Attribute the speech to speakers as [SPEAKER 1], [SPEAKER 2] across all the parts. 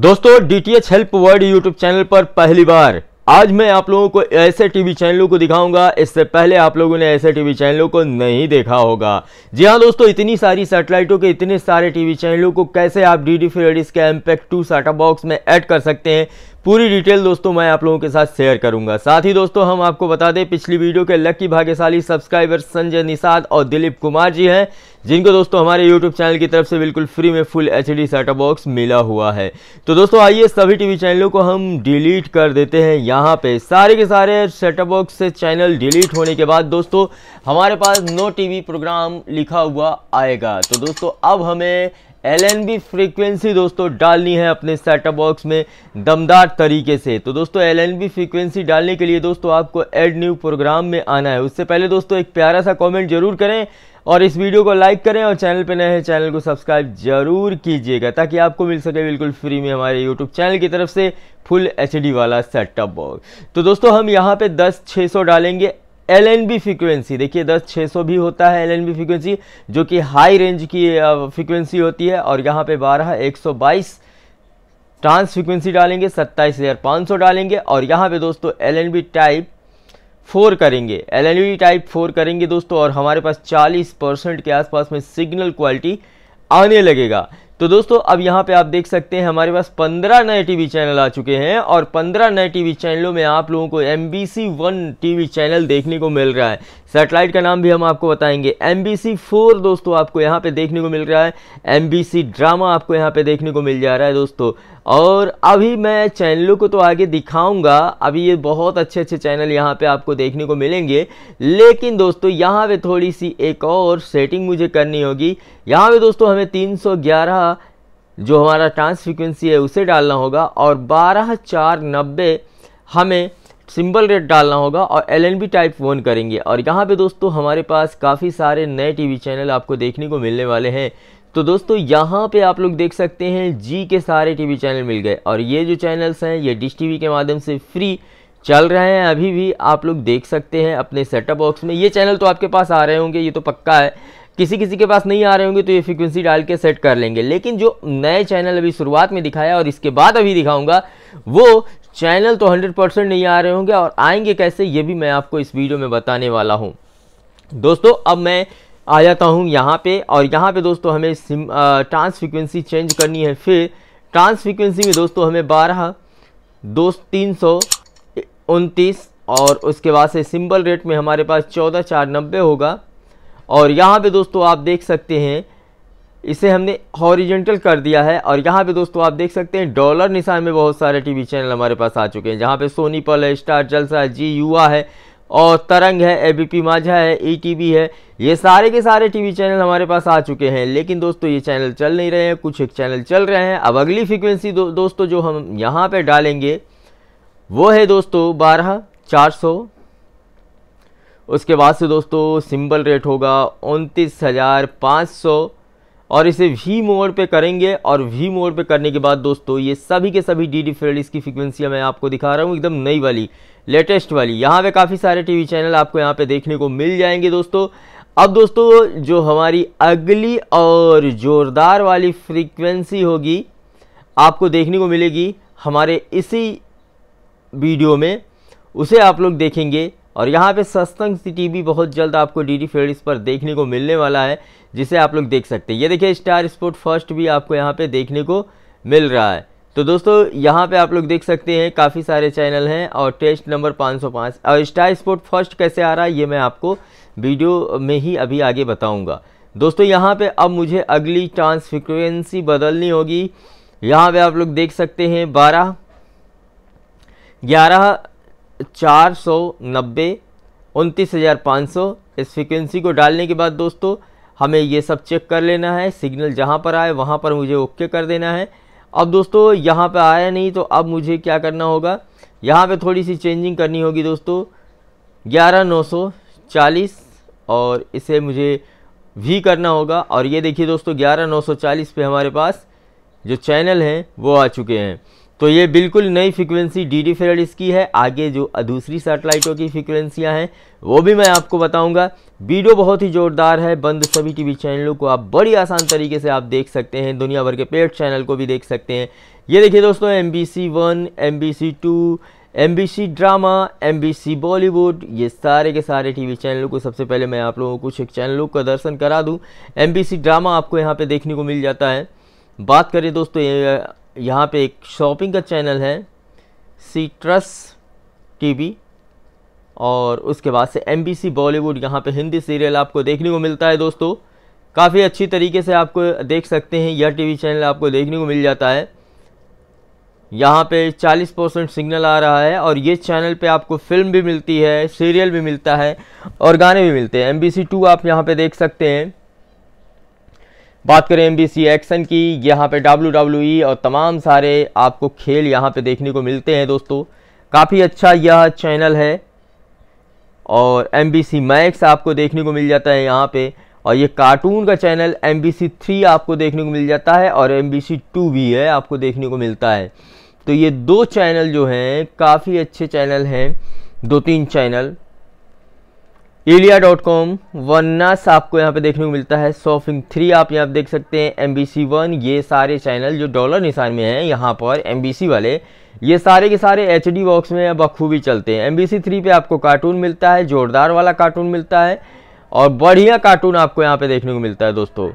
[SPEAKER 1] दोस्तों DTH help world YouTube channel पर पहली बार आज मैं आप लोगों को ऐसे टीवी चैनलों को दिखाऊंगा इससे पहले आप लोगों ने ऐसे टीवी चैनलों को नहीं देखा होगा जी हाँ दोस्तों इतनी सारी सैटेलाइटों के इतने सारे टीवी चैनलों को कैसे आप डी डी फ्रेडिस के एम्पैक्ट टू साटा बॉक्स में ऐड कर सकते हैं पूरी डिटेल दोस्तों मैं आप लोगों के साथ शेयर करूंगा साथ ही दोस्तों हम आपको बता दें पिछली वीडियो के लक्की भाग्यशाली सब्सक्राइबर संजय निषाद और दिलीप कुमार जी हैं जिनको दोस्तों हमारे यूट्यूब चैनल की तरफ से बिल्कुल फ्री में full H D setup box मिला हुआ है तो दोस्तों आइए सभी टीवी चैनलों को हम डिलीट कर देते हैं यहाँ पे सारे के सारे सेटअप बॉक्स से चैनल डिलीट होने के बाद दोस्तों हमारे पास नो टीवी प्रोग्राम लिखा हुआ आएगा तो दोस्तों अब हमें एल एन बी फ्रिक्वेंसी दोस्तों डालनी है अपने सेटअप बॉक्स में दमदार तरीके से तो दोस्तों एल एन बी फ्रिक्वेंसी डालने के लिए दोस्तों आपको एड न्यू प्रोग्राम में आना है उससे पहले दोस्तों एक प्यारा सा कमेंट जरूर करें और इस वीडियो को लाइक करें और चैनल पर नए हैं चैनल को सब्सक्राइब जरूर कीजिएगा ताकि आपको मिल सके बिल्कुल फ्री में हमारे यूट्यूब चैनल की तरफ से फुल एच वाला सेटअप बॉक्स तो दोस्तों हम यहाँ पर दस छः डालेंगे एल एन बी फ्रिक्वेंसी देखिए दस छः सौ भी होता है एल एन बी फ्रिक्वेंसी जो कि हाई रेंज की फ्रिक्वेंसी होती है और यहाँ पे बारह एक सौ बाईस ट्रांस फ्रिक्वेंसी डालेंगे सत्ताईस हज़ार पाँच सौ डालेंगे और यहाँ पे दोस्तों L N B type four करेंगे L N B type four करेंगे दोस्तों और हमारे पास चालीस परसेंट के आसपास में सिग्नल क्वालिटी आने लगेगा तो दोस्तों अब यहाँ पे आप देख सकते हैं हमारे पास 15 नए टीवी चैनल आ चुके हैं और 15 नए टीवी चैनलों में आप लोगों को M B C one V channel देखने को मिल रहा है सेटेलाइट का नाम भी हम आपको बताएंगे एम बी सी फोर दोस्तों आपको यहाँ पे देखने को मिल रहा है एम बी सी ड्रामा आपको यहाँ पे देखने को मिल जा रहा है दोस्तों और अभी मैं चैनलों को तो आगे दिखाऊंगा अभी ये बहुत अच्छे अच्छे चैनल यहाँ पे आपको देखने को मिलेंगे लेकिन दोस्तों यहाँ पे थोड़ी सी एक और सेटिंग मुझे करनी होगी यहाँ पे दोस्तों हमें 311 जो हमारा ट्रांस फ्रिक्वेंसी है उसे डालना होगा और बारह चार नब्बे हमें सिंबल रेट डालना होगा और एल टाइप फ़ोन करेंगे और यहाँ पे दोस्तों हमारे पास काफ़ी सारे नए टीवी चैनल आपको देखने को मिलने वाले हैं तो दोस्तों यहाँ पे आप लोग देख सकते हैं जी के सारे टीवी चैनल मिल गए और ये जो चैनल्स हैं ये डिश टीवी के माध्यम से फ्री चल रहे हैं अभी भी आप लोग देख सकते हैं अपने सेटअप बॉक्स में ये चैनल तो आपके पास आ रहे होंगे ये तो पक्का है किसी किसी के पास नहीं आ रहे होंगे तो ये फ्रिक्वेंसी डाल के सेट कर लेंगे लेकिन जो नए चैनल अभी शुरुआत में दिखाया और इसके बाद अभी दिखाऊंगा वो चैनल तो 100 परसेंट नहीं आ रहे होंगे और आएंगे कैसे ये भी मैं आपको इस वीडियो में बताने वाला हूँ दोस्तों अब मैं आ जाता हूँ यहाँ पे और यहाँ पे दोस्तों हमें सिम ट्रांस फ्रिक्वेंसी चेंज करनी है फिर ट्रांस फ्रिक्वेंसी में दोस्तों हमें बारह दो तीन सौ उनतीस और उसके बाद से सिंबल रेट में हमारे पास चौदह चार नब्बे होगा और यहाँ पे दोस्तों आप देख सकते हैं इसे हमने हॉरिजेंटल कर दिया है और यहाँ पे दोस्तों आप देख सकते हैं डॉलर निशान में बहुत सारे टीवी चैनल हमारे पास आ चुके हैं जहाँ पे सोनी पल है स्टार जलसा जी युवा है और तरंग है ए बी पी माझा है ई टी वी है ये सारे के सारे टीवी चैनल हमारे पास आ चुके हैं लेकिन दोस्तों ये चैनल चल नहीं रहे हैं कुछ एक चैनल चल रहे हैं अब अगली फ्रिक्वेंसी दो, दोस्तों जो हम यहाँ पर डालेंगे वो है दोस्तों बारह चार सौ उसके बाद से दोस्तों सिंबल रेट होगा उनतीस हज़ार पाँच सौ और इसे वी मोड पे करेंगे और वी मोड पे करने के बाद दोस्तों ये सभी के सभी डी डी फ्रेड की फ्रिक्वेंसियाँ मैं आपको दिखा रहा हूँ एकदम नई वाली लेटेस्ट वाली यहाँ पे काफ़ी सारे टीवी चैनल आपको यहाँ पे देखने को मिल जाएंगे दोस्तों अब दोस्तों जो हमारी अगली और ज़ोरदार वाली फ्रीक्वेंसी होगी आपको देखने को मिलेगी हमारे इसी वीडियो में उसे आप लोग देखेंगे और यहाँ पे सस्तंग सिटी भी बहुत जल्द आपको डी डी फील्ड पर देखने को मिलने वाला है जिसे आप लोग देख सकते हैं ये देखिए स्टार स्पोर्ट फर्स्ट भी आपको यहाँ पे देखने को मिल रहा है तो दोस्तों यहाँ पे आप लोग देख सकते हैं काफ़ी सारे चैनल हैं और टेस्ट नंबर 505 और स्टार स्पोर्ट फर्स्ट कैसे आ रहा है ये मैं आपको वीडियो में ही अभी आगे बताऊँगा दोस्तों यहाँ पर अब मुझे अगली ट्रांस फ्रिक्वेंसी बदलनी होगी यहाँ पर आप लोग देख सकते हैं बारह ग्यारह चार सौ नब्बे उनतीस हज़ार पाँच सौ इस फ्रिक्वेंसी को डालने के बाद दोस्तों हमें ये सब चेक कर लेना है सिग्नल जहाँ पर आए वहाँ पर मुझे ओके कर देना है अब दोस्तों यहाँ पर आया नहीं तो अब मुझे क्या करना होगा यहाँ पे थोड़ी सी चेंजिंग करनी होगी दोस्तों ग्यारह नौ सौ चालीस और इसे मुझे वी करना होगा और ये देखिए दोस्तों ग्यारह नौ सौ चालीस पर हमारे पास जो चैनल हैं वो आ चुके हैं तो ये बिल्कुल नई फ्रिक्वेंसी डी डी फेरड इसकी है आगे जो दूसरी सैटेलाइटों की फ्रिक्वेंसियाँ हैं वो भी मैं आपको बताऊंगा वीडियो बहुत ही ज़ोरदार है बंद सभी टीवी चैनलों को आप बड़ी आसान तरीके से आप देख सकते हैं दुनिया भर के पेड चैनल को भी देख सकते हैं ये देखिए दोस्तों M B C one M B C two M B C drama M B C Bollywood ये सारे के सारे टी वी चैनलों को सबसे पहले मैं आप लोगों को कुछ एक चैनलों का दर्शन करा दूँ एम बी सी ड्रामा आपको यहाँ पर देखने को मिल जाता है बात करें दोस्तों ये यहाँ पे एक शॉपिंग का चैनल है सीट्रस टीवी और उसके बाद से एम बॉलीवुड यहाँ पे हिंदी सीरियल आपको देखने को मिलता है दोस्तों काफ़ी अच्छी तरीके से आपको देख सकते हैं यह टीवी चैनल आपको देखने को मिल जाता है यहाँ पे 40 परसेंट सिग्नल आ रहा है और ये चैनल पे आपको फिल्म भी मिलती है सीरियल भी मिलता है और गाने भी मिलते हैं एम बी सी टू आप यहाँ पर देख सकते हैं बात करें एम एक्शन की यहाँ पे डब्ल्यू e और तमाम सारे आपको खेल यहाँ पे देखने को मिलते हैं दोस्तों काफ़ी अच्छा यह चैनल है और एम मैक्स आपको देखने को मिल जाता है यहाँ पे और ये कार्टून का चैनल एम थ्री आपको देखने को मिल जाता है और एम टू भी है आपको देखने को मिलता है तो ये दो चैनल जो हैं काफ़ी अच्छे चैनल हैं दो तीन चैनल इलिया डॉट कॉम वनस आपको यहाँ पे देखने को मिलता है सॉफिंग थ्री आप यहाँ पे देख सकते हैं एम बी सी वन ये सारे चैनल जो डॉलर निशान में हैं यहाँ पर एम बी सी वाले ये सारे के सारे एच डी बॉक्स में बखूबी चलते हैं एम बी सी थ्री पर आपको कार्टून मिलता है जोरदार वाला कार्टून मिलता है और बढ़िया कार्टून आपको यहाँ पे देखने को मिलता है दोस्तों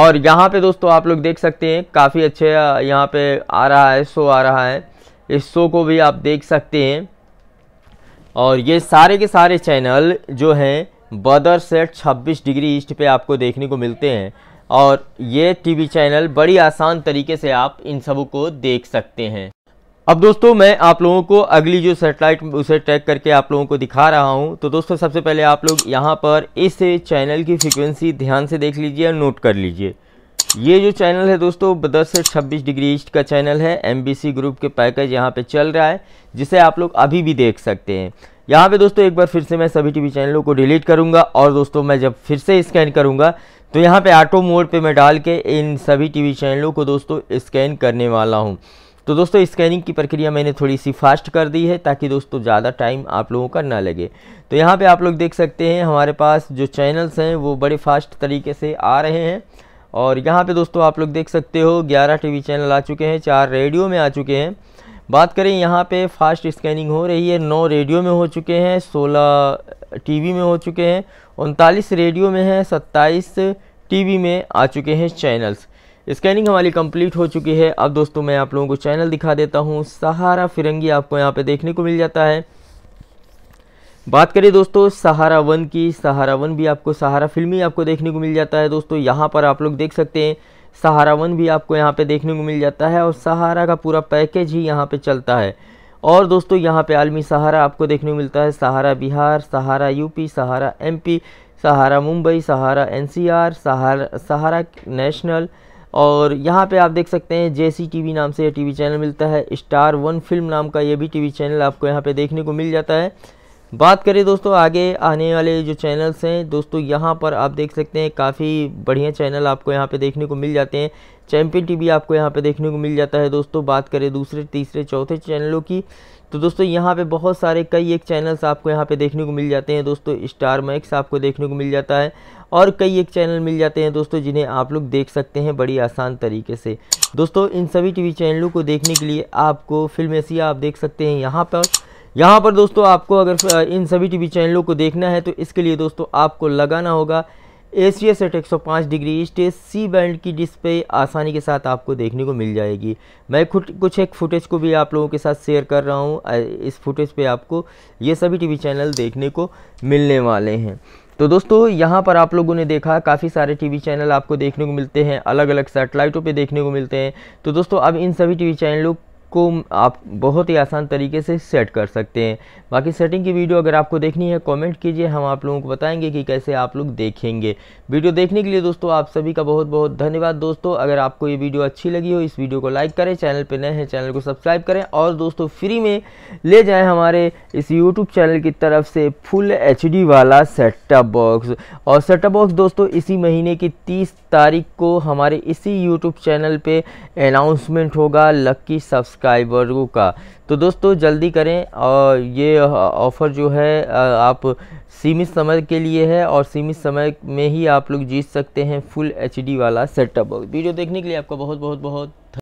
[SPEAKER 1] और यहाँ पे दोस्तों आप लोग देख सकते हैं काफ़ी अच्छे यहाँ पे आ रहा है शो आ रहा है इस शो को भी आप देख सकते हैं और ये सारे के सारे चैनल जो हैं बदर सेट 26 डिग्री ईस्ट पे आपको देखने को मिलते हैं और ये टीवी चैनल बड़ी आसान तरीके से आप इन सब को देख सकते हैं अब दोस्तों मैं आप लोगों को अगली जो सेटेलाइट उसे ट्रैक करके आप लोगों को दिखा रहा हूं तो दोस्तों सबसे पहले आप लोग यहां पर इस चैनल की फ्रिक्वेंसी ध्यान से देख लीजिए और नोट कर लीजिए ये जो चैनल है दोस्तों दस से छब्बीस डिग्री ईस्ट का चैनल है एमबीसी ग्रुप के पैकेज यहाँ पे चल रहा है जिसे आप लोग अभी भी देख सकते हैं यहाँ पे दोस्तों एक बार फिर से मैं सभी टीवी चैनलों को डिलीट करूँगा और दोस्तों मैं जब फिर से स्कैन करूँगा तो यहाँ पे ऑटो मोड पे मैं डाल के इन सभी टीवी चैनलों को दोस्तों स्कैन करने वाला हूँ तो दोस्तों स्कैनिंग की प्रक्रिया मैंने थोड़ी सी फास्ट कर दी है ताकि दोस्तों ज़्यादा टाइम आप लोगों का ना लगे तो यहाँ पर आप लोग देख सकते हैं हमारे पास जो चैनल्स हैं वो बड़े फास्ट तरीके से आ रहे हैं और यहाँ पे दोस्तों आप लोग देख सकते हो 11 टीवी चैनल आ चुके हैं चार रेडियो में आ चुके हैं बात करें यहाँ पे फास्ट स्कैनिंग हो रही है नौ रेडियो में हो चुके हैं सोलह टीवी में हो चुके हैं उनतालीस रेडियो में हैं सत्ताईस टीवी में आ चुके हैं चैनल्स स्कैनिंग हमारी कंप्लीट हो चुकी है अब दोस्तों मैं आप लोगों को चैनल दिखा देता हूँ सहारा फिरंगी आपको यहाँ पे देखने को मिल जाता है बात करें दोस्तों सहारा वन की सहारा वन भी आपको सहारा फिल्मी आपको देखने को मिल जाता है दोस्तों यहाँ पर आप लोग देख सकते हैं सहारा वन भी आपको यहाँ पे देखने को मिल जाता है और सहारा का पूरा पैकेज ही यहाँ पे चलता है और दोस्तों यहाँ पे आलमी सहारा आपको देखने को मिलता है Sahara Bihar Sahara UP Sahara M Sahara Mumbai Sahara N Sahara Sahara national और यहाँ पे आप देख सकते हैं जेसी टीवी नाम से ये टीवी चैनल मिलता है स्टार वन फिल्म नाम का ये भी टीवी चैनल आपको यहाँ पे देखने को मिल जाता है बात करें दोस्तों आगे आने वाले जो चैनल्स हैं दोस्तों यहाँ पर आप देख सकते हैं काफ़ी बढ़िया चैनल आपको यहाँ पे देखने को मिल जाते हैं चैम्पियन टीवी आपको यहाँ पे देखने को मिल जाता है दोस्तों बात करें दूसरे तीसरे चौथे चैनलों की तो दोस्तों यहाँ पे बहुत सारे कई एक चैनल्स आपको यहाँ पे देखने को मिल जाते हैं दोस्तों स्टार मैक्स आपको देखने को मिल जाता है और कई एक चैनल मिल जाते हैं दोस्तों जिन्हें आप लोग देख सकते हैं बड़ी आसान तरीके से दोस्तों इन सभी टीवी चैनलों को देखने के लिए आपको फिल्म ऐसी आप देख सकते हैं यहाँ पर यहाँ पर दोस्तों आपको अगर इन सभी टीवी चैनलों को देखना है तो इसके लिए दोस्तों आपको लगाना होगा ए सी एस एट एक सौ पाँच डिग्री स्टेज सी बैंड की डिस्प्ले आसानी के साथ आपको देखने को मिल जाएगी मैं खुद कुछ एक फुटेज को भी आप लोगों के साथ शेयर कर रहा हूँ इस फुटेज पे आपको ये सभी टीवी चैनल देखने को मिलने वाले हैं तो दोस्तों यहाँ पर आप लोगों ने देखा काफ़ी सारे टीवी चैनल आपको देखने को मिलते हैं अलग अलग सेटेलाइटों पे देखने को मिलते हैं तो दोस्तों अब इन सभी टीवी चैनलों इसको आप बहुत ही आसान तरीके से सेट कर सकते हैं बाकी सेटिंग की वीडियो अगर आपको देखनी है कमेंट कीजिए हम आप लोगों को बताएंगे कि कैसे आप लोग देखेंगे वीडियो देखने के लिए दोस्तों आप सभी का बहुत बहुत धन्यवाद दोस्तों अगर आपको ये वीडियो अच्छी लगी हो इस वीडियो को लाइक करें चैनल पर नए हैं चैनल को सब्सक्राइब करें और दोस्तों फ्री में ले जाएँ हमारे इस यूट्यूब चैनल की तरफ से फुल एच वाला सेटअप बॉक्स और सेटअप बॉक्स दोस्तों इसी महीने की तीस तारीख को हमारे इसी यूट्यूब चैनल पर अनाउंसमेंट होगा लक्की सब्सक्राइब सब्सक्राइबरों का तो दोस्तों जल्दी करें और ये ऑफ़र जो है आप सीमित समय के लिए है और सीमित समय में ही आप लोग जीत सकते हैं फुल एचडी वाला सेटअप वीडियो देखने के लिए आपका बहुत बहुत बहुत